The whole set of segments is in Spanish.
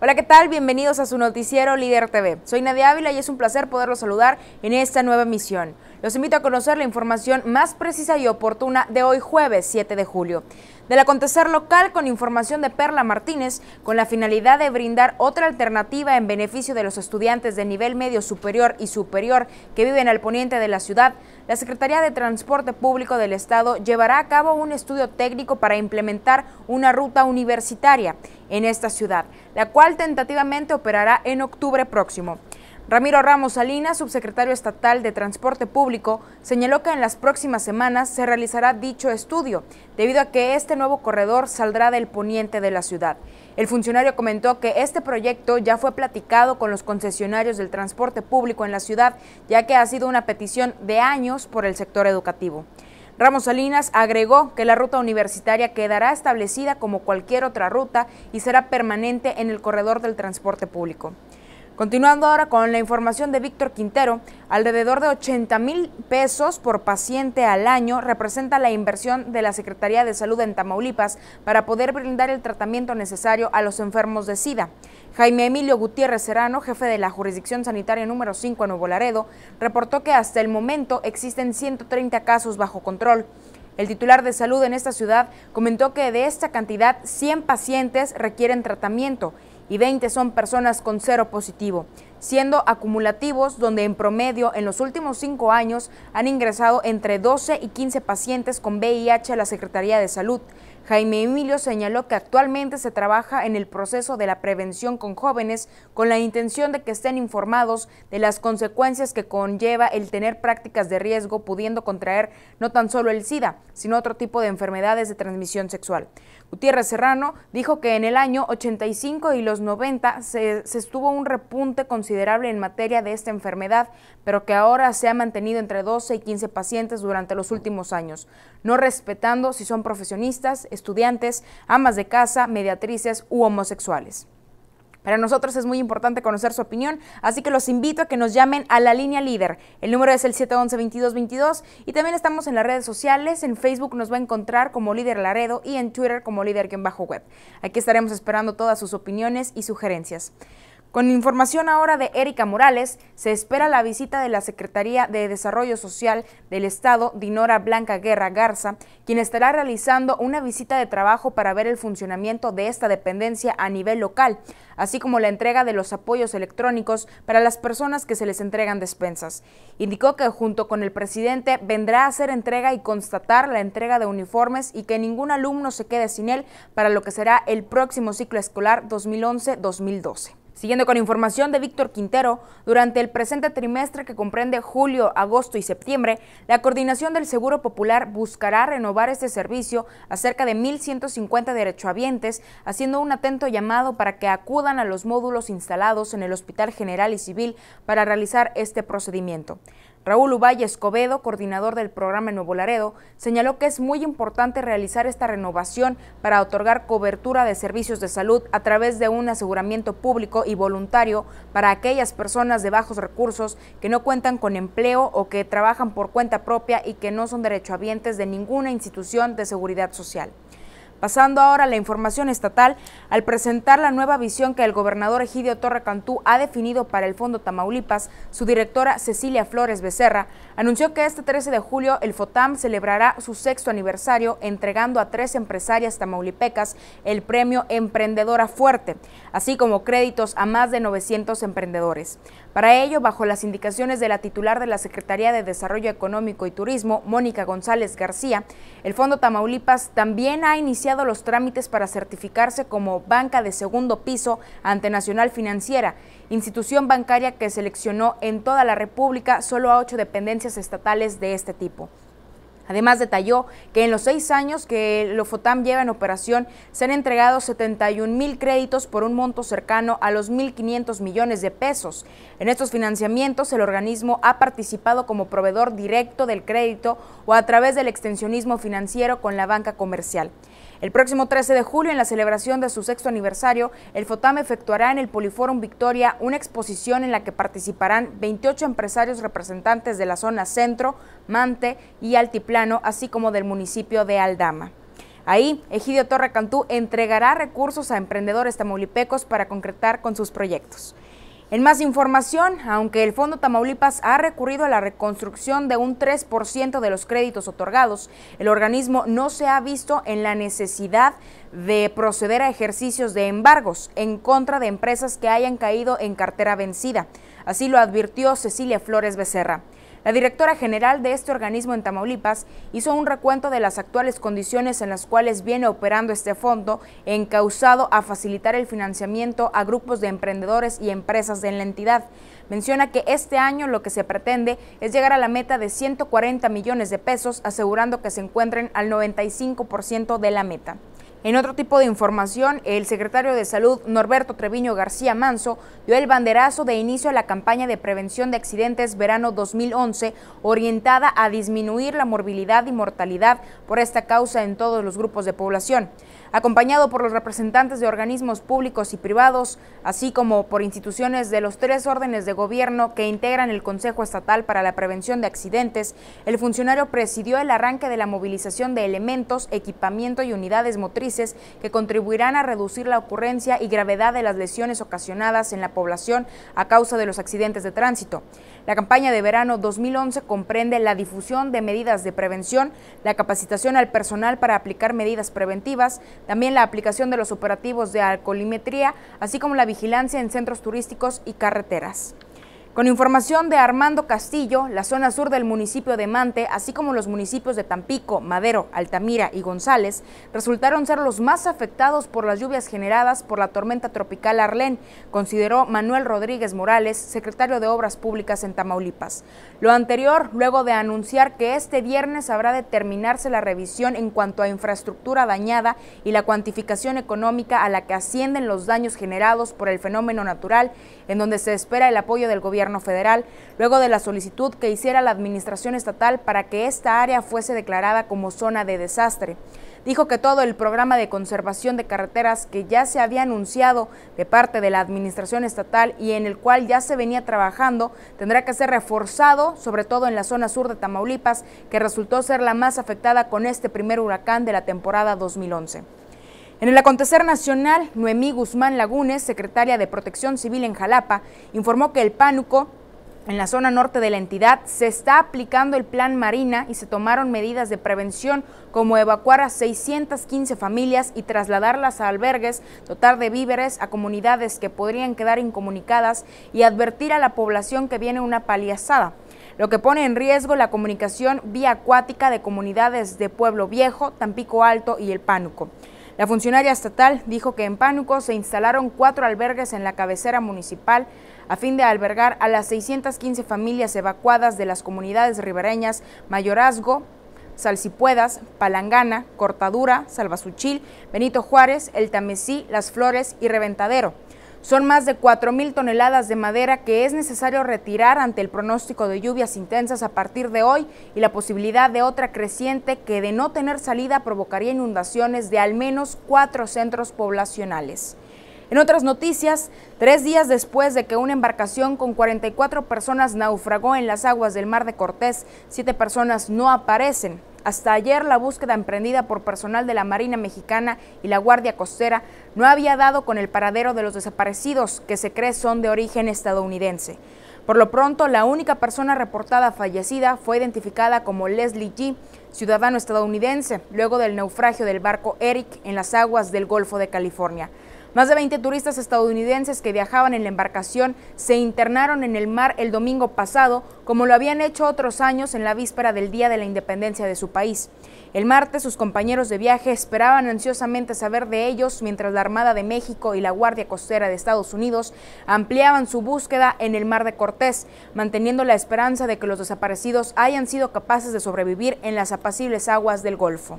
Hola, ¿qué tal? Bienvenidos a su noticiero Líder TV. Soy Nadia Ávila y es un placer poderlos saludar en esta nueva emisión. Los invito a conocer la información más precisa y oportuna de hoy jueves 7 de julio. Del acontecer local con información de Perla Martínez, con la finalidad de brindar otra alternativa en beneficio de los estudiantes de nivel medio superior y superior que viven al poniente de la ciudad, la Secretaría de Transporte Público del Estado llevará a cabo un estudio técnico para implementar una ruta universitaria en esta ciudad, la cual tentativamente operará en octubre próximo. Ramiro Ramos Salinas, subsecretario estatal de Transporte Público, señaló que en las próximas semanas se realizará dicho estudio, debido a que este nuevo corredor saldrá del poniente de la ciudad. El funcionario comentó que este proyecto ya fue platicado con los concesionarios del transporte público en la ciudad, ya que ha sido una petición de años por el sector educativo. Ramos Salinas agregó que la ruta universitaria quedará establecida como cualquier otra ruta y será permanente en el corredor del transporte público. Continuando ahora con la información de Víctor Quintero, alrededor de 80 mil pesos por paciente al año representa la inversión de la Secretaría de Salud en Tamaulipas para poder brindar el tratamiento necesario a los enfermos de SIDA. Jaime Emilio Gutiérrez Serrano, jefe de la jurisdicción sanitaria número 5 en Nuevo Laredo, reportó que hasta el momento existen 130 casos bajo control. El titular de salud en esta ciudad comentó que de esta cantidad, 100 pacientes requieren tratamiento y 20 son personas con cero positivo, siendo acumulativos donde en promedio en los últimos cinco años han ingresado entre 12 y 15 pacientes con VIH a la Secretaría de Salud. Jaime Emilio señaló que actualmente se trabaja en el proceso de la prevención con jóvenes con la intención de que estén informados de las consecuencias que conlleva el tener prácticas de riesgo pudiendo contraer no tan solo el SIDA, sino otro tipo de enfermedades de transmisión sexual. Gutiérrez Serrano dijo que en el año 85 y los 90 se, se estuvo un repunte considerable en materia de esta enfermedad, pero que ahora se ha mantenido entre 12 y 15 pacientes durante los últimos años, no respetando si son profesionistas, estudiantes, amas de casa, mediatrices u homosexuales. Para nosotros es muy importante conocer su opinión, así que los invito a que nos llamen a la línea líder. El número es el 711-2222 y también estamos en las redes sociales. En Facebook nos va a encontrar como líder Laredo y en Twitter como líder-web. Aquí estaremos esperando todas sus opiniones y sugerencias. Con información ahora de Erika Morales, se espera la visita de la Secretaría de Desarrollo Social del Estado, Dinora Blanca Guerra Garza, quien estará realizando una visita de trabajo para ver el funcionamiento de esta dependencia a nivel local, así como la entrega de los apoyos electrónicos para las personas que se les entregan despensas. Indicó que junto con el presidente vendrá a hacer entrega y constatar la entrega de uniformes y que ningún alumno se quede sin él para lo que será el próximo ciclo escolar 2011-2012. Siguiendo con información de Víctor Quintero, durante el presente trimestre que comprende julio, agosto y septiembre, la coordinación del Seguro Popular buscará renovar este servicio a cerca de 1.150 derechohabientes, haciendo un atento llamado para que acudan a los módulos instalados en el Hospital General y Civil para realizar este procedimiento. Raúl Ubay Escobedo, coordinador del programa Nuevo Laredo, señaló que es muy importante realizar esta renovación para otorgar cobertura de servicios de salud a través de un aseguramiento público y voluntario para aquellas personas de bajos recursos que no cuentan con empleo o que trabajan por cuenta propia y que no son derechohabientes de ninguna institución de seguridad social. Pasando ahora a la información estatal, al presentar la nueva visión que el gobernador Egidio Torre Cantú ha definido para el Fondo Tamaulipas, su directora Cecilia Flores Becerra anunció que este 13 de julio el FOTAM celebrará su sexto aniversario entregando a tres empresarias tamaulipecas el premio Emprendedora Fuerte, así como créditos a más de 900 emprendedores. Para ello, bajo las indicaciones de la titular de la Secretaría de Desarrollo Económico y Turismo, Mónica González García, el Fondo Tamaulipas también ha iniciado los trámites para certificarse como banca de segundo piso ante Nacional Financiera, institución bancaria que seleccionó en toda la República solo a ocho dependencias estatales de este tipo. Además, detalló que en los seis años que Lofotam lleva en operación, se han entregado 71 mil créditos por un monto cercano a los 1.500 millones de pesos. En estos financiamientos, el organismo ha participado como proveedor directo del crédito o a través del extensionismo financiero con la banca comercial. El próximo 13 de julio, en la celebración de su sexto aniversario, el FOTAM efectuará en el Poliforum Victoria una exposición en la que participarán 28 empresarios representantes de la zona centro, Mante y Altiplano, así como del municipio de Aldama. Ahí, Egidio Torre Cantú entregará recursos a emprendedores tamulipecos para concretar con sus proyectos. En más información, aunque el Fondo Tamaulipas ha recurrido a la reconstrucción de un 3% de los créditos otorgados, el organismo no se ha visto en la necesidad de proceder a ejercicios de embargos en contra de empresas que hayan caído en cartera vencida. Así lo advirtió Cecilia Flores Becerra. La directora general de este organismo en Tamaulipas hizo un recuento de las actuales condiciones en las cuales viene operando este fondo, encausado a facilitar el financiamiento a grupos de emprendedores y empresas en la entidad. Menciona que este año lo que se pretende es llegar a la meta de 140 millones de pesos, asegurando que se encuentren al 95% de la meta. En otro tipo de información, el secretario de Salud Norberto Treviño García Manso dio el banderazo de inicio a la campaña de prevención de accidentes verano 2011 orientada a disminuir la morbilidad y mortalidad por esta causa en todos los grupos de población acompañado por los representantes de organismos públicos y privados, así como por instituciones de los tres órdenes de gobierno que integran el Consejo Estatal para la Prevención de Accidentes, el funcionario presidió el arranque de la movilización de elementos, equipamiento y unidades motrices que contribuirán a reducir la ocurrencia y gravedad de las lesiones ocasionadas en la población a causa de los accidentes de tránsito. La campaña de verano 2011 comprende la difusión de medidas de prevención, la capacitación al personal para aplicar medidas preventivas, también la aplicación de los operativos de alcoholimetría, así como la vigilancia en centros turísticos y carreteras. Con información de Armando Castillo, la zona sur del municipio de Mante, así como los municipios de Tampico, Madero, Altamira y González, resultaron ser los más afectados por las lluvias generadas por la tormenta tropical Arlén, consideró Manuel Rodríguez Morales, secretario de Obras Públicas en Tamaulipas. Lo anterior, luego de anunciar que este viernes habrá de terminarse la revisión en cuanto a infraestructura dañada y la cuantificación económica a la que ascienden los daños generados por el fenómeno natural, en donde se espera el apoyo del gobierno federal, luego de la solicitud que hiciera la administración estatal para que esta área fuese declarada como zona de desastre. Dijo que todo el programa de conservación de carreteras que ya se había anunciado de parte de la administración estatal y en el cual ya se venía trabajando tendrá que ser reforzado, sobre todo en la zona sur de Tamaulipas, que resultó ser la más afectada con este primer huracán de la temporada 2011. En el acontecer nacional, Noemí Guzmán Lagunes, secretaria de Protección Civil en Jalapa, informó que el pánuco en la zona norte de la entidad se está aplicando el plan Marina y se tomaron medidas de prevención como evacuar a 615 familias y trasladarlas a albergues, dotar de víveres a comunidades que podrían quedar incomunicadas y advertir a la población que viene una paliazada, lo que pone en riesgo la comunicación vía acuática de comunidades de Pueblo Viejo, Tampico Alto y El Pánuco. La funcionaria estatal dijo que en Pánuco se instalaron cuatro albergues en la cabecera municipal a fin de albergar a las 615 familias evacuadas de las comunidades ribereñas Mayorazgo, Salcipuedas, Palangana, Cortadura, Salvasuchil, Benito Juárez, El Tamesí, Las Flores y Reventadero. Son más de 4.000 toneladas de madera que es necesario retirar ante el pronóstico de lluvias intensas a partir de hoy y la posibilidad de otra creciente que de no tener salida provocaría inundaciones de al menos cuatro centros poblacionales. En otras noticias, tres días después de que una embarcación con 44 personas naufragó en las aguas del mar de Cortés, siete personas no aparecen. Hasta ayer la búsqueda emprendida por personal de la Marina Mexicana y la Guardia Costera no había dado con el paradero de los desaparecidos, que se cree son de origen estadounidense. Por lo pronto, la única persona reportada fallecida fue identificada como Leslie G., ciudadano estadounidense, luego del naufragio del barco Eric en las aguas del Golfo de California. Más de 20 turistas estadounidenses que viajaban en la embarcación se internaron en el mar el domingo pasado, como lo habían hecho otros años en la víspera del Día de la Independencia de su país. El martes sus compañeros de viaje esperaban ansiosamente saber de ellos mientras la Armada de México y la Guardia Costera de Estados Unidos ampliaban su búsqueda en el mar de Cortés, manteniendo la esperanza de que los desaparecidos hayan sido capaces de sobrevivir en las apacibles aguas del Golfo.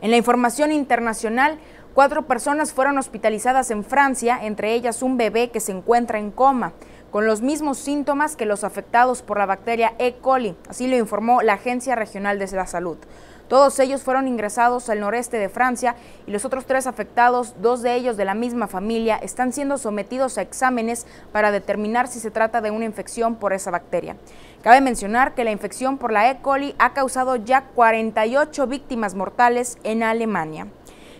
En la información internacional, Cuatro personas fueron hospitalizadas en Francia, entre ellas un bebé que se encuentra en coma, con los mismos síntomas que los afectados por la bacteria E. coli, así lo informó la Agencia Regional de la Salud. Todos ellos fueron ingresados al noreste de Francia y los otros tres afectados, dos de ellos de la misma familia, están siendo sometidos a exámenes para determinar si se trata de una infección por esa bacteria. Cabe mencionar que la infección por la E. coli ha causado ya 48 víctimas mortales en Alemania.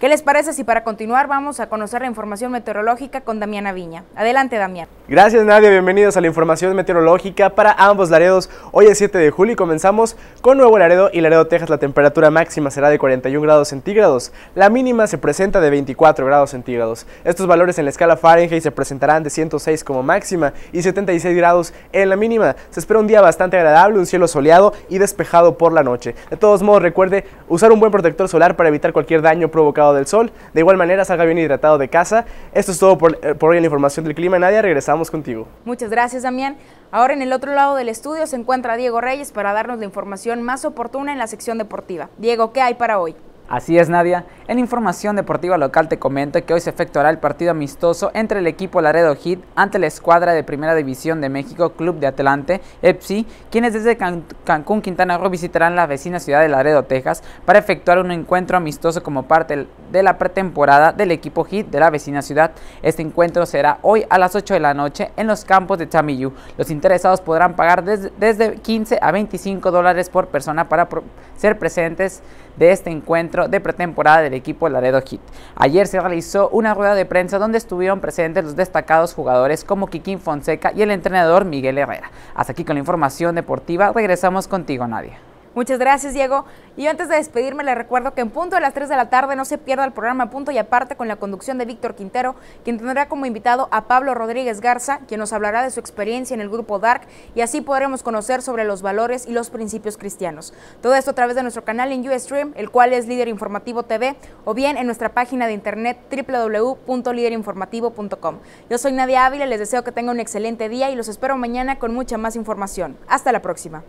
¿Qué les parece si para continuar vamos a conocer la información meteorológica con Damiana Viña? Adelante, Damián. Gracias, Nadia. Bienvenidos a la información meteorológica para ambos Laredos. Hoy es 7 de julio y comenzamos con Nuevo Laredo y Laredo, Texas. La temperatura máxima será de 41 grados centígrados. La mínima se presenta de 24 grados centígrados. Estos valores en la escala Fahrenheit se presentarán de 106 como máxima y 76 grados en la mínima. Se espera un día bastante agradable, un cielo soleado y despejado por la noche. De todos modos, recuerde usar un buen protector solar para evitar cualquier daño provocado del sol. De igual manera, salga bien hidratado de casa. Esto es todo por, eh, hoy en la información del clima. nadie regresamos contigo. Muchas gracias, Damián. Ahora en el otro lado del estudio se encuentra Diego Reyes para darnos la información más oportuna en la sección deportiva. Diego, ¿qué hay para hoy? Así es Nadia, en información deportiva local te comento que hoy se efectuará el partido amistoso entre el equipo Laredo Hit ante la escuadra de Primera División de México Club de Atlante, EPSI, quienes desde Cancún, Quintana Roo visitarán la vecina ciudad de Laredo, Texas, para efectuar un encuentro amistoso como parte de la pretemporada del equipo Hit de la vecina ciudad. Este encuentro será hoy a las 8 de la noche en los campos de Chamillú. Los interesados podrán pagar desde 15 a 25 dólares por persona para ser presentes de este encuentro de pretemporada del equipo Laredo Heat. Ayer se realizó una rueda de prensa donde estuvieron presentes los destacados jugadores como Kikín Fonseca y el entrenador Miguel Herrera. Hasta aquí con la información deportiva, regresamos contigo Nadia. Muchas gracias, Diego. Y antes de despedirme, le recuerdo que en punto de las 3 de la tarde no se pierda el programa Punto y Aparte con la conducción de Víctor Quintero, quien tendrá como invitado a Pablo Rodríguez Garza, quien nos hablará de su experiencia en el grupo Dark y así podremos conocer sobre los valores y los principios cristianos. Todo esto a través de nuestro canal en Ustream, el cual es Líder Informativo TV, o bien en nuestra página de internet www.liderinformativo.com. Yo soy Nadia Ávila, les deseo que tengan un excelente día y los espero mañana con mucha más información. Hasta la próxima.